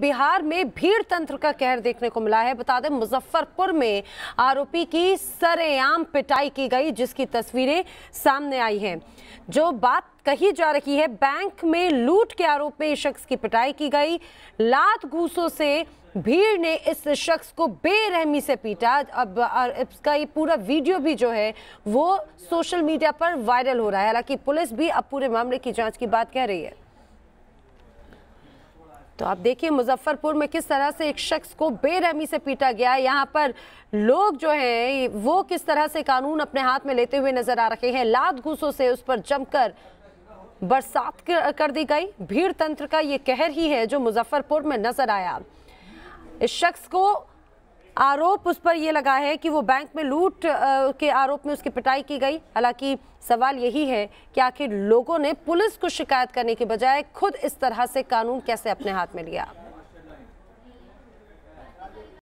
बिहार में भीड़ तंत्र का कहर देखने को मिला है बता दें मुजफ्फरपुर में आरोपी की सरेआम पिटाई की गई जिसकी तस्वीरें सामने आई हैं जो बात कही जा रही है बैंक में लूट के आरोप में शख्स की पिटाई की गई लात घूसों से भीड़ ने इस शख्स को बेरहमी से पीटा अब इसका ये पूरा वीडियो भी जो है वो सोशल मीडिया पर वायरल हो रहा है हालांकि पुलिस भी अब पूरे मामले की जांच की बात कह रही है तो आप देखिए मुजफ्फरपुर में किस तरह से एक शख्स को बेरहमी से पीटा गया यहाँ पर लोग जो हैं वो किस तरह से कानून अपने हाथ में लेते हुए नजर आ रहे हैं लात घूसों से उस पर जमकर बरसात कर दी गई भीड़ तंत्र का ये कहर ही है जो मुजफ्फरपुर में नजर आया इस शख्स को आरोप उस पर यह लगा है कि वो बैंक में लूट के आरोप में उसकी पिटाई की गई हालांकि सवाल यही है कि आखिर लोगों ने पुलिस को शिकायत करने के बजाय खुद इस तरह से कानून कैसे अपने हाथ में लिया